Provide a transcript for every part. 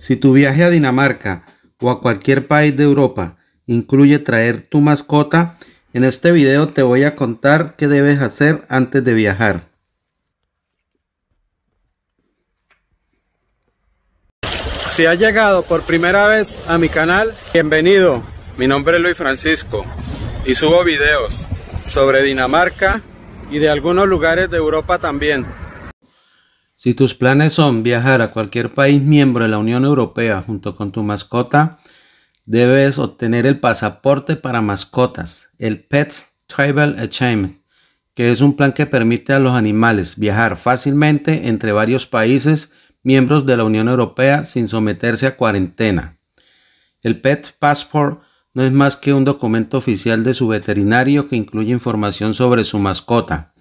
Si tu viaje a Dinamarca o a cualquier país de Europa incluye traer tu mascota, en este video te voy a contar qué debes hacer antes de viajar. Si has llegado por primera vez a mi canal, bienvenido. Mi nombre es Luis Francisco y subo videos sobre Dinamarca y de algunos lugares de Europa también. Si tus planes son viajar a cualquier país miembro de la Unión Europea junto con tu mascota, debes obtener el pasaporte para mascotas, el Pet Travel Achievement, que es un plan que permite a los animales viajar fácilmente entre varios países miembros de la Unión Europea sin someterse a cuarentena. El Pet Passport no es más que un documento oficial de su veterinario que incluye información sobre su mascota.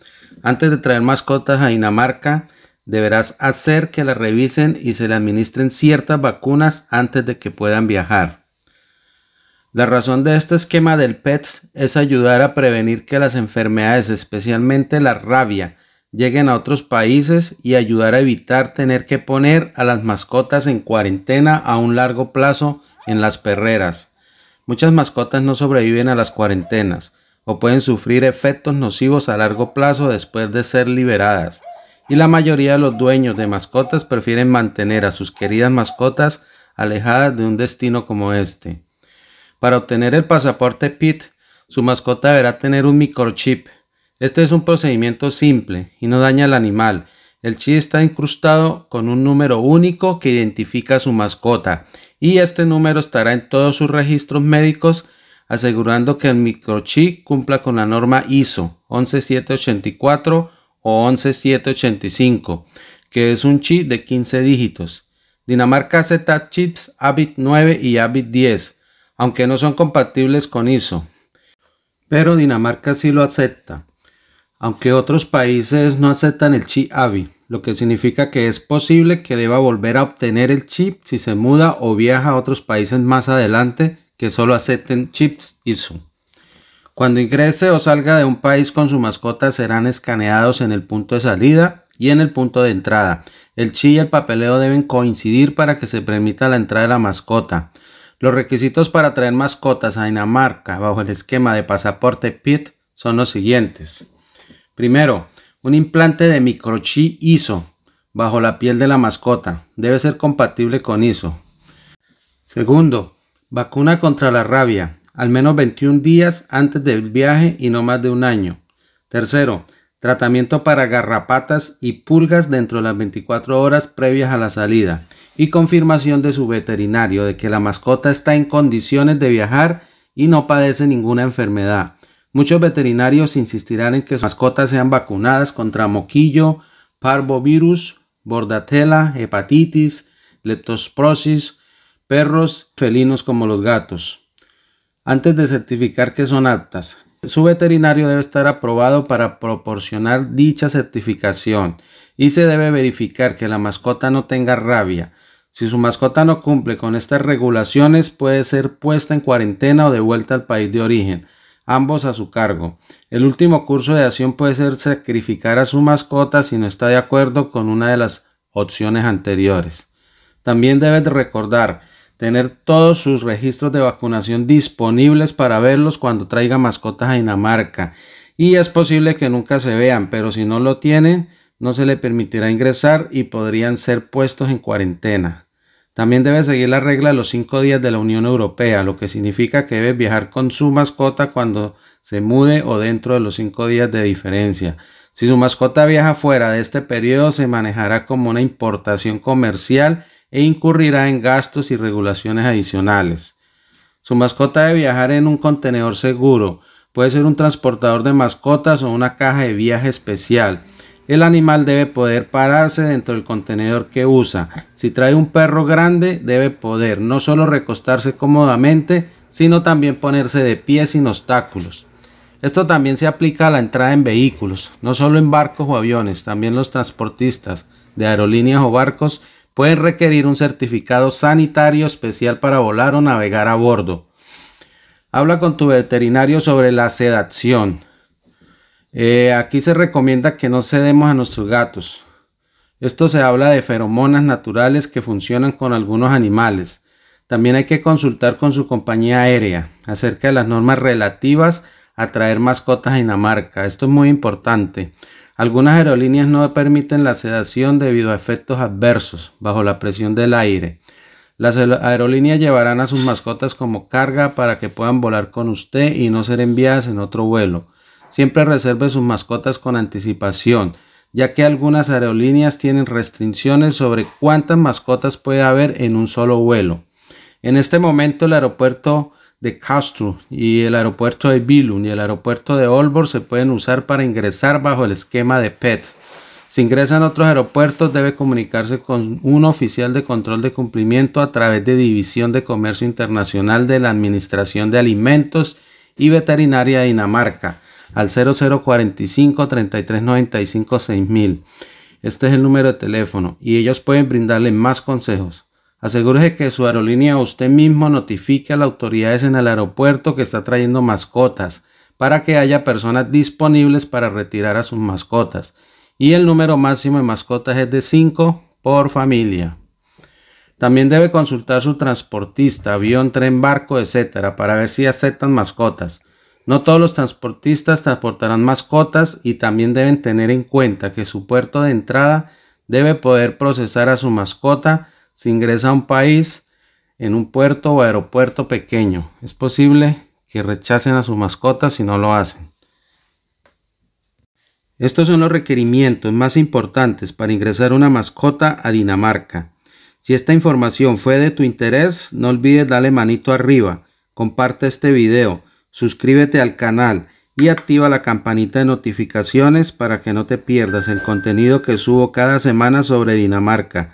Antes de traer mascotas a Dinamarca, deberás hacer que la revisen y se le administren ciertas vacunas antes de que puedan viajar. La razón de este esquema del PETS es ayudar a prevenir que las enfermedades, especialmente la rabia, lleguen a otros países y ayudar a evitar tener que poner a las mascotas en cuarentena a un largo plazo en las perreras. Muchas mascotas no sobreviven a las cuarentenas o pueden sufrir efectos nocivos a largo plazo después de ser liberadas y la mayoría de los dueños de mascotas prefieren mantener a sus queridas mascotas alejadas de un destino como este. Para obtener el pasaporte PIT, su mascota deberá tener un microchip. Este es un procedimiento simple y no daña al animal. El chip está incrustado con un número único que identifica a su mascota y este número estará en todos sus registros médicos asegurando que el microchip cumpla con la norma ISO 11784 o 11785, que es un chip de 15 dígitos. Dinamarca acepta chips Avid 9 y Avid 10, aunque no son compatibles con ISO. Pero Dinamarca sí lo acepta, aunque otros países no aceptan el chip Avid, lo que significa que es posible que deba volver a obtener el chip si se muda o viaja a otros países más adelante que solo acepten chips ISO. Cuando ingrese o salga de un país con su mascota serán escaneados en el punto de salida y en el punto de entrada. El chi y el papeleo deben coincidir para que se permita la entrada de la mascota. Los requisitos para traer mascotas a Dinamarca bajo el esquema de pasaporte PIT son los siguientes. Primero, un implante de microchi ISO bajo la piel de la mascota debe ser compatible con ISO. Segundo, vacuna contra la rabia al menos 21 días antes del viaje y no más de un año. Tercero, tratamiento para garrapatas y pulgas dentro de las 24 horas previas a la salida y confirmación de su veterinario de que la mascota está en condiciones de viajar y no padece ninguna enfermedad. Muchos veterinarios insistirán en que sus mascotas sean vacunadas contra moquillo, parvovirus, bordatela, hepatitis, leptosprosis, perros felinos como los gatos antes de certificar que son aptas. Su veterinario debe estar aprobado para proporcionar dicha certificación y se debe verificar que la mascota no tenga rabia. Si su mascota no cumple con estas regulaciones puede ser puesta en cuarentena o devuelta al país de origen, ambos a su cargo. El último curso de acción puede ser sacrificar a su mascota si no está de acuerdo con una de las opciones anteriores. También debes recordar tener todos sus registros de vacunación disponibles para verlos cuando traiga mascotas a Dinamarca. Y es posible que nunca se vean, pero si no lo tienen, no se le permitirá ingresar y podrían ser puestos en cuarentena. También debe seguir la regla de los cinco días de la Unión Europea, lo que significa que debe viajar con su mascota cuando se mude o dentro de los cinco días de diferencia. Si su mascota viaja fuera de este periodo, se manejará como una importación comercial e incurrirá en gastos y regulaciones adicionales. Su mascota debe viajar en un contenedor seguro. Puede ser un transportador de mascotas o una caja de viaje especial. El animal debe poder pararse dentro del contenedor que usa. Si trae un perro grande, debe poder no solo recostarse cómodamente, sino también ponerse de pie sin obstáculos. Esto también se aplica a la entrada en vehículos, no solo en barcos o aviones, también los transportistas de aerolíneas o barcos pueden requerir un certificado sanitario especial para volar o navegar a bordo. Habla con tu veterinario sobre la sedación. Eh, aquí se recomienda que no cedemos a nuestros gatos. Esto se habla de feromonas naturales que funcionan con algunos animales. También hay que consultar con su compañía aérea acerca de las normas relativas a traer mascotas a Dinamarca. Esto es muy importante. Algunas aerolíneas no permiten la sedación debido a efectos adversos bajo la presión del aire. Las aerolíneas llevarán a sus mascotas como carga para que puedan volar con usted y no ser enviadas en otro vuelo. Siempre reserve sus mascotas con anticipación, ya que algunas aerolíneas tienen restricciones sobre cuántas mascotas puede haber en un solo vuelo. En este momento el aeropuerto de Castro y el aeropuerto de Billund y el aeropuerto de Olbor se pueden usar para ingresar bajo el esquema de PET. Si ingresan otros aeropuertos debe comunicarse con un oficial de control de cumplimiento a través de División de Comercio Internacional de la Administración de Alimentos y Veterinaria de Dinamarca al 0045 3395 6000. Este es el número de teléfono y ellos pueden brindarle más consejos. Asegúrese que su aerolínea o usted mismo notifique a las autoridades en el aeropuerto que está trayendo mascotas para que haya personas disponibles para retirar a sus mascotas. Y el número máximo de mascotas es de 5 por familia. También debe consultar su transportista, avión, tren, barco, etcétera, para ver si aceptan mascotas. No todos los transportistas transportarán mascotas y también deben tener en cuenta que su puerto de entrada debe poder procesar a su mascota si ingresa a un país en un puerto o aeropuerto pequeño. Es posible que rechacen a su mascota si no lo hacen. Estos son los requerimientos más importantes para ingresar una mascota a Dinamarca. Si esta información fue de tu interés, no olvides darle manito arriba, comparte este video, suscríbete al canal y activa la campanita de notificaciones para que no te pierdas el contenido que subo cada semana sobre Dinamarca